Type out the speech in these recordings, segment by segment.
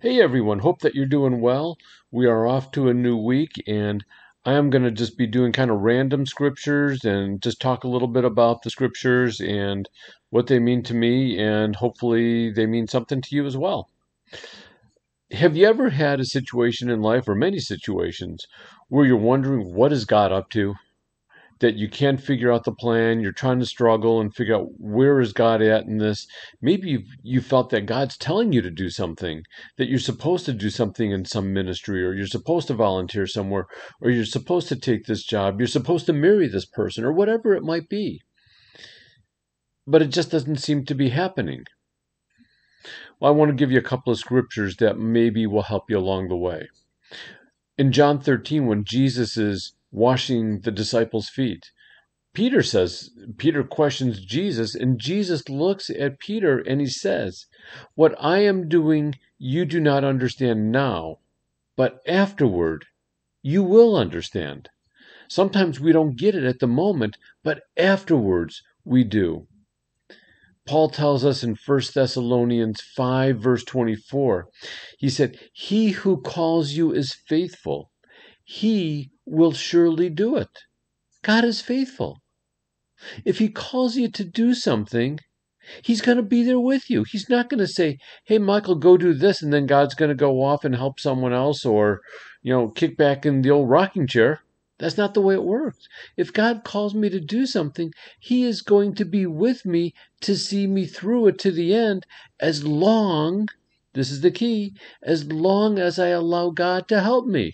Hey everyone, hope that you're doing well. We are off to a new week and I am going to just be doing kind of random scriptures and just talk a little bit about the scriptures and what they mean to me and hopefully they mean something to you as well. Have you ever had a situation in life or many situations where you're wondering what is God up to? that you can not figure out the plan. You're trying to struggle and figure out where is God at in this. Maybe you you felt that God's telling you to do something, that you're supposed to do something in some ministry, or you're supposed to volunteer somewhere, or you're supposed to take this job, you're supposed to marry this person, or whatever it might be. But it just doesn't seem to be happening. Well, I want to give you a couple of scriptures that maybe will help you along the way. In John 13, when Jesus is washing the disciples' feet. Peter says, Peter questions Jesus, and Jesus looks at Peter and he says, What I am doing, you do not understand now, but afterward you will understand. Sometimes we don't get it at the moment, but afterwards we do. Paul tells us in 1 Thessalonians 5, verse 24, he said, He who calls you is faithful. He will surely do it. God is faithful. If He calls you to do something, He's going to be there with you. He's not going to say, "Hey, Michael, go do this," and then God's going to go off and help someone else, or you know, kick back in the old rocking chair. That's not the way it works. If God calls me to do something, He is going to be with me to see me through it to the end, as long. This is the key. As long as I allow God to help me.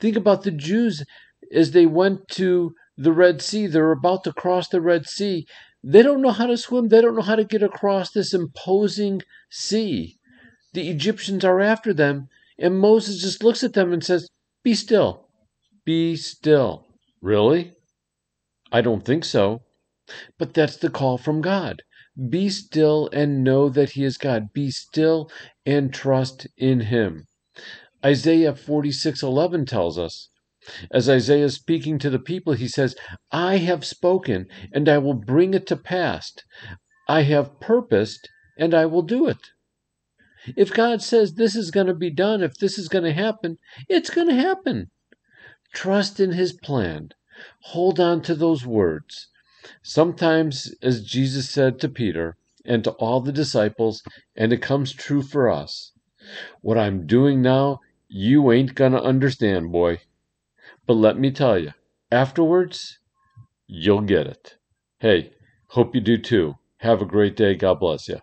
Think about the Jews as they went to the Red Sea. They're about to cross the Red Sea. They don't know how to swim, they don't know how to get across this imposing sea. The Egyptians are after them, and Moses just looks at them and says, Be still, be still. Really? I don't think so. But that's the call from God. Be still and know that He is God. Be still and trust in Him. Isaiah 46:11 tells us. As Isaiah is speaking to the people, he says, I have spoken, and I will bring it to pass. I have purposed, and I will do it. If God says this is going to be done, if this is going to happen, it's going to happen. Trust in his plan. Hold on to those words. Sometimes, as Jesus said to Peter and to all the disciples, and it comes true for us, what I'm doing now you ain't gonna understand, boy. But let me tell you, afterwards you'll get it. Hey, hope you do too. Have a great day. God bless you.